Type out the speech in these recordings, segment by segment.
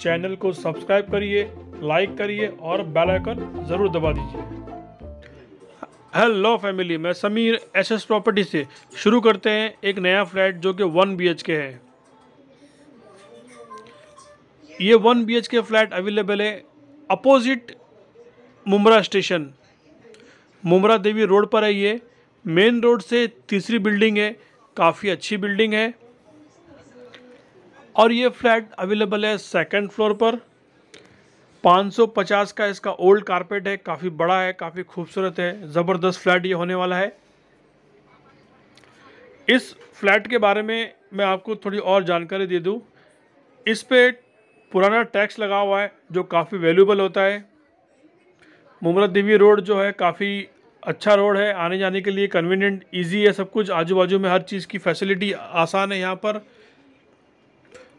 channel को subscribe करिए like करिए और बेल आइकन ज़रूर दबा दीजिए हेलो फैमिली मैं समीर एसएस प्रॉपर्टी से शुरू करते हैं एक नया फ्लैट जो कि वन बी के है ये वन बी के फ्लैट अवेलेबल है अपोजिट मुमरा स्टेशन मुमरा देवी रोड पर है ये मेन रोड से तीसरी बिल्डिंग है काफ़ी अच्छी बिल्डिंग है और ये फ्लैट अवेलेबल है सेकंड फ्लोर पर 550 का इसका ओल्ड कारपेट है काफ़ी बड़ा है काफ़ी खूबसूरत है ज़बरदस्त फ्लैट ये होने वाला है इस फ्लैट के बारे में मैं आपको थोड़ी और जानकारी दे दूँ इस पर पुराना टैक्स लगा हुआ है जो काफ़ी वैल्यूबल होता है मुमरत देवी रोड जो है काफ़ी अच्छा रोड है आने जाने के लिए कन्वीनियंट इजी है सब कुछ आजू बाजू में हर चीज़ की फैसिलिटी आसान है यहाँ पर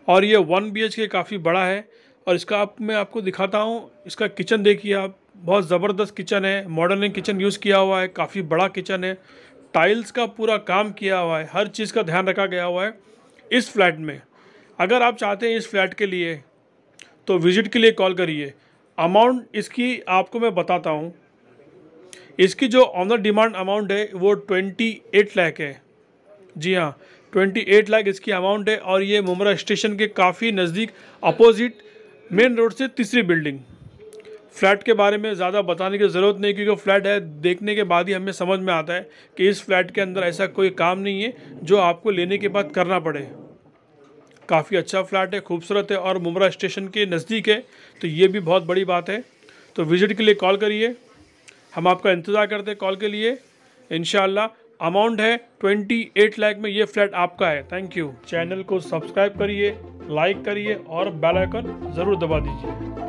और ये वन बी के काफ़ी बड़ा है और इसका आप मैं आपको दिखाता हूँ इसका किचन देखिए आप बहुत ज़बरदस्त किचन है मॉडर्न किचन यूज़ किया हुआ है काफ़ी बड़ा किचन है टाइल्स का पूरा काम किया हुआ है हर चीज़ का ध्यान रखा गया हुआ है इस फ्लैट में अगर आप चाहते हैं इस फ्लैट के लिए तो विज़िट के लिए कॉल करिए अमाउंट इसकी आपको मैं बताता हूँ इसकी जो ऑन द डिमांड अमाउंट है वो ट्वेंटी एट लैख है जी हाँ ट्वेंटी एट लाख इसकी अमाउंट है और ये मुमरा स्टेशन के काफ़ी नज़दीक अपोजिट मेन रोड से तीसरी बिल्डिंग फ्लैट के बारे में ज़्यादा बताने की ज़रूरत नहीं क्योंकि फ्लैट है देखने के बाद ही हमें समझ में आता है कि इस फ्लैट के अंदर ऐसा कोई काम नहीं है जो आपको लेने के बाद करना पड़े काफ़ी अच्छा फ्लैट है खूबसूरत है और मुमरा स्टेशन के नज़दीक है तो ये भी बहुत बड़ी बात है तो विज़िट के लिए कॉल करिए हम आपका इंतज़ार करते हैं कॉल के लिए इन अमाउंट है ट्वेंटी एट लाख में ये फ्लैट आपका है थैंक यू चैनल को सब्सक्राइब करिए लाइक करिए और बेल आइकन ज़रूर दबा दीजिए